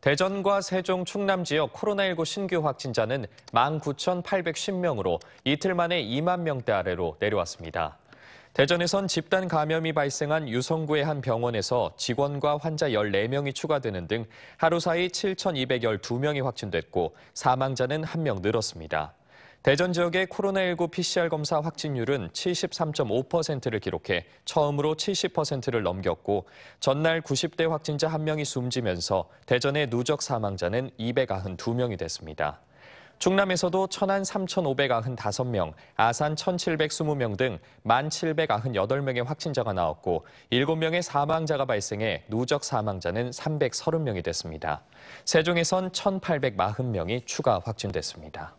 대전과 세종, 충남 지역 코로나19 신규 확진자는 19,810명으로 이틀 만에 2만 명대 아래로 내려왔습니다. 대전에선 집단 감염이 발생한 유성구의 한 병원에서 직원과 환자 14명이 추가되는 등 하루 사이 7,212명이 확진됐고 사망자는 1명 늘었습니다. 대전 지역의 코로나19 PCR 검사 확진율은 73.5%를 기록해 처음으로 70%를 넘겼고 전날 90대 확진자 한명이 숨지면서 대전의 누적 사망자는 292명이 됐습니다. 충남에서도 천안 3,595명, 아산 1,720명 등 1,798명의 확진자가 나왔고 7명의 사망자가 발생해 누적 사망자는 330명이 됐습니다. 세종에선 1,840명이 추가 확진됐습니다.